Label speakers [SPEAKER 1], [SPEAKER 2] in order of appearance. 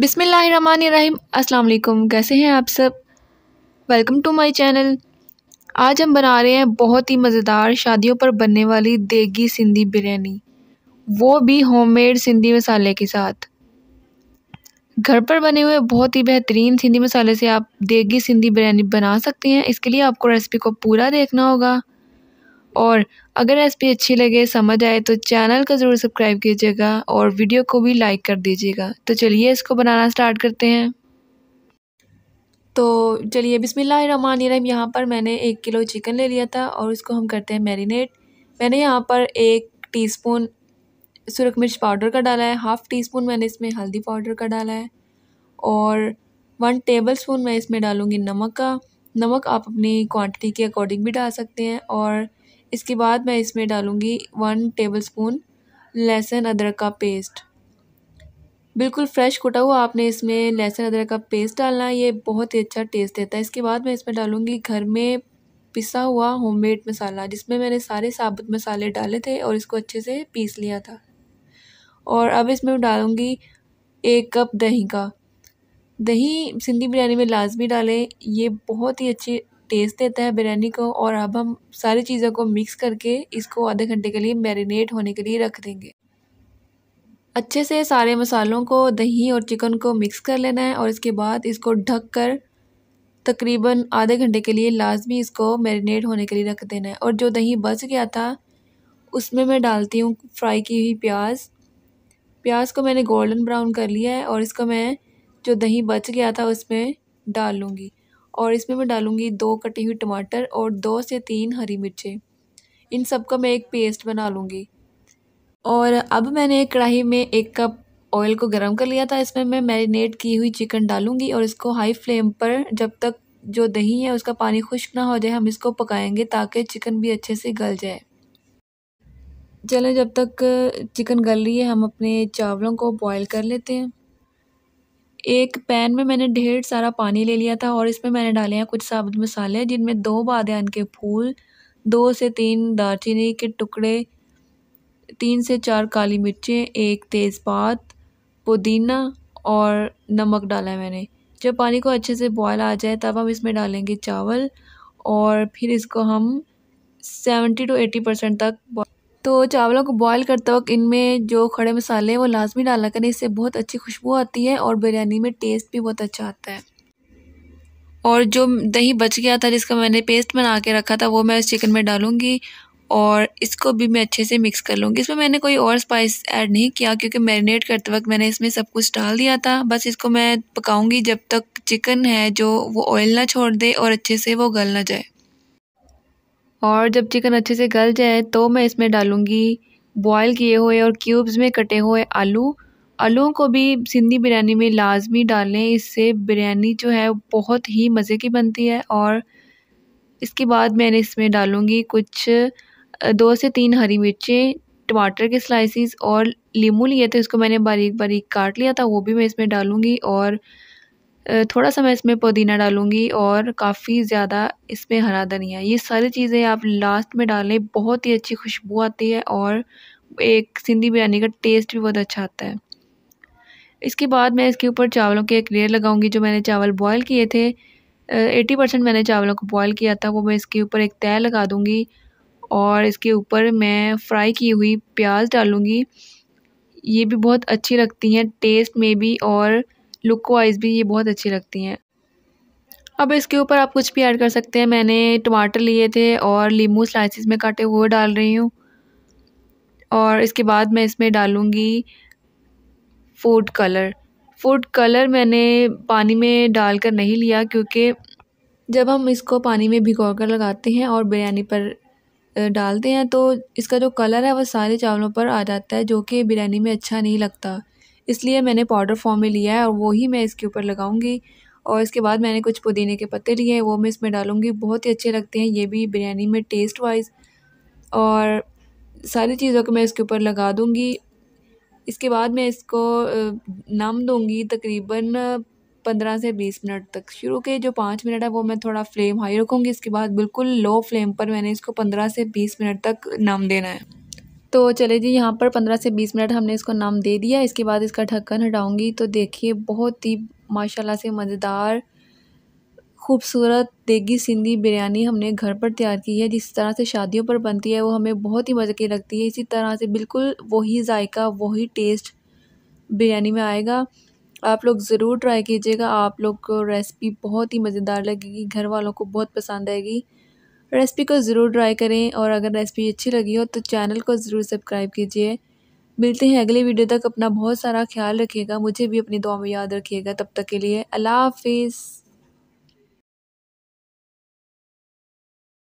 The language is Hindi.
[SPEAKER 1] बिसमीम् अल्लाम कैसे हैं आप सब वेलकम टू माय चैनल आज हम बना रहे हैं बहुत ही मज़ेदार शादियों पर बनने वाली देगी सिंधी बिरयानी वो भी होममेड सिंधी मसाले के साथ घर पर बने हुए बहुत ही बेहतरीन सिंधी मसाले से आप देगी सिंधी बिरयानी बना सकते हैं इसके लिए आपको रेसिपी को पूरा देखना होगा और अगर रेसिपी अच्छी लगे समझ आए तो चैनल को ज़रूर सब्सक्राइब कीजिएगा और वीडियो को भी लाइक कर दीजिएगा तो चलिए इसको बनाना स्टार्ट करते हैं तो चलिए बिसमीम यहाँ पर मैंने एक किलो चिकन ले लिया था और उसको हम करते हैं मैरिनेट मैंने यहाँ पर एक टीस्पून सुरख मिर्च पाउडर का डाला है हाफ़ टी स्पून मैंने इसमें हल्दी पाउडर का डाला है और वन टेबल स्पून मैं इसमें डालूँगी नमक का नमक आप अपनी क्वांटिटी के अकॉर्डिंग भी डाल सकते हैं और इसके बाद मैं इसमें डालूँगी वन टेबल स्पून लहसुन अदरक का पेस्ट बिल्कुल फ्रेश कुटा हुआ आपने इसमें लहसुन अदरक का पेस्ट डालना ये बहुत ही अच्छा टेस्ट देता है इसके बाद मैं इसमें डालूँगी घर में पिसा हुआ होममेड मसाला जिसमें मैंने सारे साबुत मसाले डाले थे और इसको अच्छे से पीस लिया था और अब इसमें डालूँगी एक कप दही का दही सिंधी बिरयानी में लाजमी डालें ये बहुत ही अच्छी टेस्ट देता है बिरयानी को और अब हम सारी चीज़ों को मिक्स करके इसको आधे घंटे के लिए मैरिनेट होने के लिए रख देंगे अच्छे से सारे मसालों को दही और चिकन को मिक्स कर लेना है और इसके बाद इसको ढक कर तकरीबन आधे घंटे के लिए लाजमी इसको मैरिनेट होने के लिए रख देना है और जो दही बच गया था उसमें मैं डालती हूँ फ्राई की हुई प्याज प्याज को मैंने गोल्डन ब्राउन कर लिया है और इसको मैं जो दही बच गया था उसमें डाल लूँगी और इसमें मैं डालूँगी दो कटी हुई टमाटर और दो से तीन हरी मिर्चें इन सब का मैं एक पेस्ट बना लूँगी और अब मैंने कढ़ाई में एक कप ऑयल को गर्म कर लिया था इसमें मैं मैरिनेट की हुई चिकन डालूँगी और इसको हाई फ्लेम पर जब तक जो दही है उसका पानी खुश्क ना हो जाए हम इसको पकाएंगे ताकि चिकन भी अच्छे से गल जाए चलें जब तक चिकन गल रही है हम अपने चावलों को बॉयल कर लेते हैं एक पैन में मैंने ढेर सारा पानी ले लिया था और इसमें मैंने डाले हैं कुछ साबुत मसाले जिनमें दो बादन के फूल दो से तीन दालचीनी के टुकड़े तीन से चार काली मिर्चें एक तेज़पात पुदीना और नमक डाला है मैंने जब पानी को अच्छे से बॉयल आ जाए तब हम इसमें डालेंगे चावल और फिर इसको हम सेवेंटी टू एटी परसेंट तक तो चावलों को बॉईल करते वक्त इनमें जो खड़े मसाले हैं वो लाजमी डाला करें इससे बहुत अच्छी खुशबू आती है और बिरयानी में टेस्ट भी बहुत अच्छा आता है और जो दही बच गया था जिसका मैंने पेस्ट बना के रखा था वो मैं उस चिकन में डालूँगी और इसको भी मैं अच्छे से मिक्स कर लूँगी इसमें मैंने कोई और स्पाइस ऐड नहीं किया क्योंकि मैरिनेट करते वक्त मैंने इसमें सब कुछ डाल दिया था बस इसको मैं पकाऊँगी जब तक चिकन है जो वो ऑयल ना छोड़ दे और अच्छे से वो गल ना जाए और जब चिकन अच्छे से गल जाए तो मैं इसमें डालूँगी बॉयल किए हुए और क्यूब्स में कटे हुए आलू आलूओं को भी सिंधी बिरयानी में लाजमी डालें इससे बिरयानी जो है बहुत ही मज़े की बनती है और इसके बाद मैंने इसमें डालूँगी कुछ दो से तीन हरी मिर्चें टमाटर के स्लाइसिस और लीमू लिए थे इसको मैंने बारीक बारीक काट लिया था वो भी मैं इसमें डालूँगी और थोड़ा सा मैं इसमें पुदीना डालूँगी और काफ़ी ज़्यादा इसमें हरा धनिया ये सारी चीज़ें आप लास्ट में डालें बहुत ही अच्छी खुशबू आती है और एक सिंधी बिरयानी का टेस्ट भी बहुत अच्छा आता है इसके बाद मैं इसके ऊपर चावलों के एक लेयर लगाऊंगी जो मैंने चावल बॉयल किए थे एटी परसेंट मैंने चावलों को बॉयल किया था वो मैं इसके ऊपर एक तय लगा दूँगी और इसके ऊपर मैं फ्राई की हुई प्याज डालूँगी ये भी बहुत अच्छी लगती हैं टेस्ट में भी और लुक वाइज भी ये बहुत अच्छी लगती हैं अब इसके ऊपर आप कुछ भी ऐड कर सकते हैं मैंने टमाटर लिए थे और लीमू स्लाइसिस में काटे हुए डाल रही हूँ और इसके बाद मैं इसमें डालूँगी फूड कलर फूड कलर मैंने पानी में डालकर नहीं लिया क्योंकि जब हम इसको पानी में भिगो कर लगाते हैं और बिरयानी पर डालते हैं तो इसका जो कलर है वह सारे चावलों पर आ जाता है जो कि बिरयानी में अच्छा नहीं लगता इसलिए मैंने पाउडर फॉर्म में लिया है और वही मैं इसके ऊपर लगाऊंगी और इसके बाद मैंने कुछ पुदीने के पत्ते लिए हैं वो मैं इसमें डालूँगी बहुत ही अच्छे लगते हैं ये भी बिरयानी में टेस्ट वाइज और सारी चीज़ों को मैं इसके ऊपर लगा दूँगी इसके बाद मैं इसको नम दूँगी तकरीबन पंद्रह से बीस मिनट तक शुरू के जो पाँच मिनट है वो मैं थोड़ा फ्लेम हाई रखूँगी इसके बाद बिल्कुल लो फ्लेम पर मैंने इसको पंद्रह से बीस मिनट तक नम देना है तो चले जी यहाँ पर पंद्रह से बीस मिनट हमने इसको नाम दे दिया इसके बाद इसका ढक्कन हटाऊँगी तो देखिए बहुत ही माशाला से मज़ेदार खूबसूरत देगी सिंधी बिरयानी हमने घर पर तैयार की है जिस तरह से शादियों पर बनती है वो हमें बहुत ही मज़े की लगती है इसी तरह से बिल्कुल वही जायका वही टेस्ट बिरयानी में आएगा आप लोग ज़रूर ट्राई कीजिएगा आप लोग को रेसिपी बहुत ही मज़ेदार लगेगी घर वालों को बहुत पसंद आएगी रेसिपी को ज़रूर ट्राई करें और अगर रेसिपी अच्छी लगी हो तो चैनल को ज़रूर सब्सक्राइब कीजिए मिलते हैं अगले वीडियो तक अपना बहुत सारा ख्याल रखिएगा मुझे भी अपनी दुआ में याद रखिएगा तब तक के लिए अल्लाह हाफिज़